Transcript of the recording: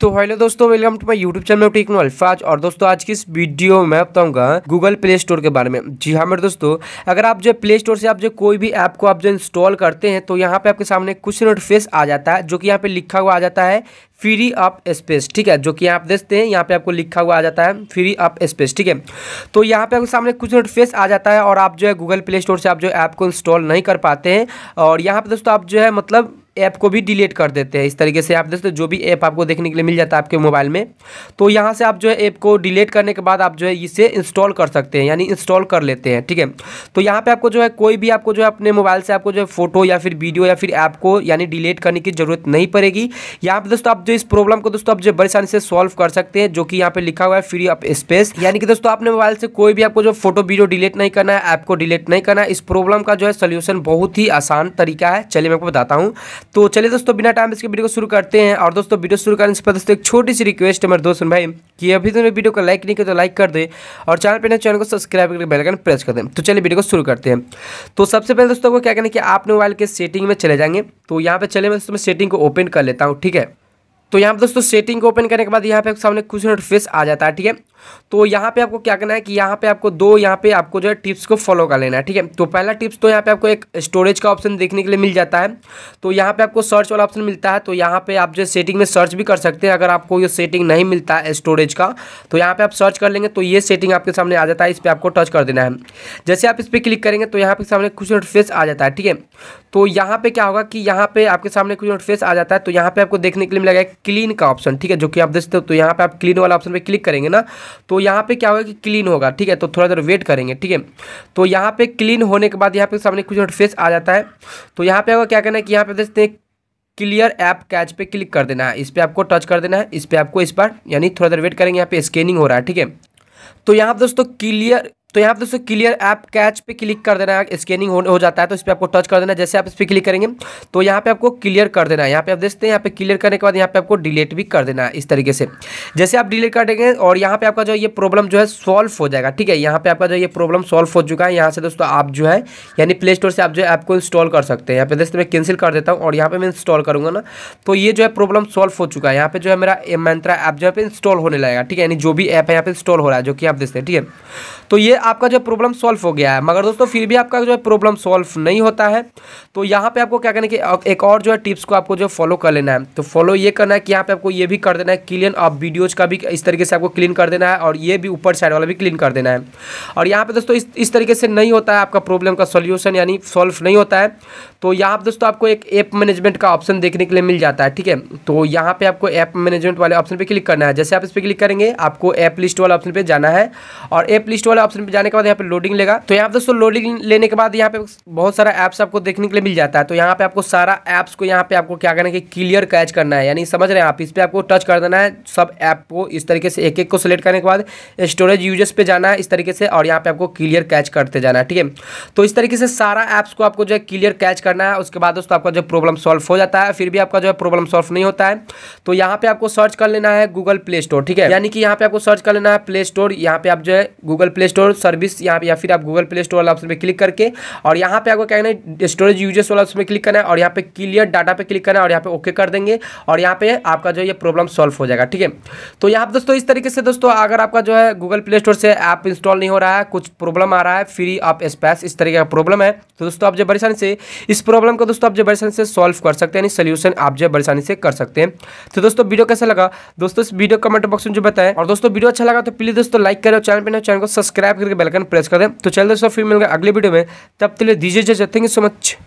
तो हेलो दोस्तों welcome to my YouTube channel Techno Alfaz और दोस्तों आज की इस वीडियो में बताऊंगा गूगल प्ले स्टोर के बारे में जी हाँ मेरे दोस्तों अगर आप जो प्ले स्टोर से आप जो कोई भी ऐप को आप जो इंस्टॉल करते हैं तो यहाँ पे आपके सामने कुछ नोटिफेस आ जाता है जो कि यहाँ पे लिखा हुआ आ जाता है फ्री अप स्पेस ठीक है जो कि आप देखते हैं यहाँ पे आपको लिखा हुआ आ जाता है फ्री अप स्पेस ठीक है तो यहाँ पे आपके सामने कुछ नोटिफेस आ जाता है और आप जो है गूगल प्ले स्टोर से आप जो ऐप को इंस्टॉल नहीं कर पाते हैं और यहाँ पे दोस्तों आप जो है मतलब ऐप को भी डिलीट कर देते हैं इस तरीके से आप देख सकते जो भी ऐप आपको देखने के लिए मिल जाता है आपके मोबाइल में तो यहाँ से आप जो है ऐप को डिलीट करने के बाद आप जो है इसे इंस्टॉल कर सकते हैं यानी इंस्टॉल कर लेते हैं ठीक है तो यहाँ पर आपको जो है कोई भी आपको जो है अपने मोबाइल से आपको जो है फोटो या फिर वीडियो या फिर ऐप को यानी डिलीट करने की जरूरत नहीं पड़ेगी यहाँ पर दोस्तों आप जो इस प्रॉब्लम को दोस्तों आप जो बड़ी से सॉल्व कर सकते हैं जो कि यहाँ पर लिखा हुआ है फ्री ऑफ स्पेस यानी कि दोस्तों आपने मोबाइल से कोई भी आपको जो फोटो वीडियो डिलीट नहीं करना है ऐप को डिलीट नहीं करना है इस प्रॉब्लम का जो है सोल्यूशन बहुत ही आसान तरीका है चलिए मैं आपको बताता हूँ तो चलिए दोस्तों बिना टाइम इसके वीडियो को शुरू करते हैं और दोस्तों वीडियो शुरू करने से पहले दोस्तों एक छोटी सी रिक्वेस्ट है मेरे दोस्तों भाई कि अभी तुमने वीडियो को लाइक नहीं किया तो लाइक कर दे और चैनल पर चैनल को सब्सक्राइब करके बेलकन प्रेस कर दें तो चलिए वीडियो को शुरू करते हैं तो सबसे पहले दोस्तों को क्या करना है कि आप मोबाइल के सेटिंग में चले जाएंगे तो यहाँ पर चले मैं दोस्तों में सेटिंग को ओपन कर लेता हूँ ठीक है तो यहाँ पर दोस्तों सेटिंग को ओपन करने के बाद यहाँ पे आपके सामने कुछ नोटिफिकेशन आ जाता है ठीक है तो यहाँ पे आपको क्या करना है कि यहाँ पे आपको दो यहाँ पे आपको जो है टिप्स को फॉलो कर लेना है ठीक है तो पहला टिप्स तो यहाँ पे आपको एक स्टोरेज का ऑप्शन देखने के लिए मिल जाता है तो यहाँ पे आपको सर्च वाला ऑप्शन मिलता है तो यहाँ पे आप जो सेटिंग में सर्च भी कर सकते हैं अगर आपको ये सेटिंग नहीं मिलता है स्टोरेज का तो यहाँ पे आप सर्च कर लेंगे तो ये सेटिंग आपके सामने आ जाता है इस पर आपको टच कर देना है जैसे आप इस पर क्लिक करेंगे तो यहाँ पे सामने कुछ नोटिफिकेशन आ जाता है ठीक है तो यहाँ पे क्या होगा कि यहाँ पे आपके सामने कुछ फेस आ जाता है तो यहाँ पे आपको देखने के लिए मिलेगा क्लीन का ऑप्शन ठीक है जो कि आप देख सकते हो तो यहाँ पे आप क्लीन वाला ऑप्शन पे क्लिक करेंगे ना तो यहाँ पे क्या होगा कि क्लीन होगा ठीक है तो थोड़ा देर वेट करेंगे ठीक है तो यहाँ पे क्लीन होने के बाद यहाँ पे सामने कुछ फेस आ जाता है तो यहाँ पे आपको क्या करना है कि यहाँ पे देखते हैं क्लियर ऐप कैच पे क्लिक कर देना है इस पर आपको टच कर देना है इस पर आपको इस पर यानी थोड़ा देर वेट करेंगे यहाँ पे स्कैनिंग हो रहा है ठीक है तो यहाँ पर दोस्तों क्लियर तो यहाँ पे दोस्तों क्लियर ऐप कैच पे क्लिक कर देना है स्कैनिंग हो, हो जाता है तो इस पर आपको टच कर देना है जैसे आप इस पर क्लिक करेंगे तो यहाँ पे आपको क्लियर कर देना है यहाँ पे आप देखते हैं यहाँ पे क्लियर करने के बाद यहाँ पे आपको डिलीट भी कर देना है इस तरीके से जैसे आप डिलीट कर देंगे और यहाँ पे आपका जो ये प्रॉब्लम जो है सॉल्व हो जाएगा ठीक है यहाँ पे आपका जो ये प्रॉब्लम सॉल्व हो चुका है यहाँ से दोस्तों आप जो है यानी प्ले स्टोर से आप जो है ऐप को इंस्टॉल कर सकते हैं यहाँ पे देखते मैं कैंसिल कर देता हूँ और यहाँ पर मैं इंस्टॉल करूँगा ना तो ये जो है प्रॉब्लम सॉल्व हो चुका है यहाँ पे जो है मेरा मंत्रा ऐप जो है इंस्टॉल होने लगेगा ठीक है यानी जो भी ऐप है यहाँ पे इंस्टॉल हो रहा है जो कि आप देखते हैं ठीक है तो ये आपका जो प्रॉब्लम सॉल्व हो गया है मगर दोस्तों फिर भी आपका जो है प्रॉब्लम सॉल्व नहीं होता है तो यहाँ पे आपको क्या करना है कि एक और जो है टिप्स को आपको जो फॉलो कर लेना है तो फॉलो ये करना है कि यहाँ पे आपको ये भी कर देना है क्लियन आप वीडियोज का भी इस तरीके से आपको क्लीन कर देना है और ये भी ऊपर साइड वाला भी क्लीन कर देना है और यहाँ पर दोस्तों इस इस तरीके से नहीं होता है आपका प्रॉब्लम का सोल्यूशन यानी सॉल्व नहीं होता है तो यहाँ पर दोस्तों आपको एक ऐप मैनेजमेंट का ऑप्शन देखने के लिए मिल जाता है ठीक है तो यहाँ पर आपको ऐप मैनेजमेंट वाले ऑप्शन पर क्लिक करना है जैसे आप इस पर क्लिक करेंगे आपको ऐप लिस्ट वाले ऑप्शन पर जाना है और ऐप लिस्ट वाले ऑप्शन पे जाने के बाद यहाँ पे लोडिंग लेगा तो यहाँ पे दोस्तों लोडिंग लेने के बाद यहाँ पे बहुत सारा ऐप्स आपको देखने के लिए मिल जाता है तो यहाँ पे आपको सारा ऐप्स को यहाँ पे आपको क्या करना है क्लियर कैच करना है यानी समझ रहे हैं आप इस पर आपको टच कर देना है सब ऐप को इस तरीके से एक एक को सिलेक्ट करने के बाद स्टोरेज यूजर्स पे जाना है इस तरीके से और यहाँ पे आपको क्लियर कैच करते जाना है ठीक है तो इस तरीके से सारा ऐप्स को आपको जो है क्लियर कैच करना है उसके बाद दोस्तों आपका जो प्रॉब्लम सॉल्व हो जाता है फिर भी आपका जो है प्रॉब्लम सॉल्व नहीं होता है तो यहाँ पे आपको सर्च कर लेना है गूगल प्ले स्टोर ठीक है यानी कि यहाँ पे आपको सर्च कर लेना है प्ले स्टोर यहाँ पे आप जो है गूगल प्ले स्टोर सर्विस यहाँ पे या फिर आप गूगल प्ले स्टोर वाला ऑप्शन पे क्लिक करके और यहाँ पे आपको क्या करना है स्टोरेज यूजर्स वाला ऑप्शन पे क्लिक करना है और यहाँ पे क्लियर डाटा पे क्लिक करना है और यहाँ पे ओके कर देंगे और यहाँ पे आपका जो ये प्रॉब्लम सॉल्व हो जाएगा ठीक है तो यहाँ पर दोस्तों इस तरीके से दोस्तों अगर आपका जो है गूगल प्ले स्टोर से ऐप इंस्टॉल नहीं हो रहा है कुछ प्रॉब्लम आ रहा है फ्री ऑफ स्पैस इस तरीके का प्रॉब्लम है तो दोस्तों आप जो परेशानी से इस प्रॉब्लम को दोस्तों आप जो परेशानी से सॉल्व कर सकते हैं यानी सोल्यूशन आप जो परेशानी से कर सकते हैं तो दोस्तों वीडियो कैसा लगा दोस्तों इस वीडियो कमेंट बॉक्स में जो बताएं और दोस्तों वीडियो अच्छा लगा तो प्लीज़ दोस्तों लाइक करें और चैनल पर चैनल को सब्सक्राइब करें करके बेलकन प्रेस कर दें तो चल दोस्तों फिर मिलेगा अगले वीडियो में तब तक दीजिए जय थैंक यू सो मच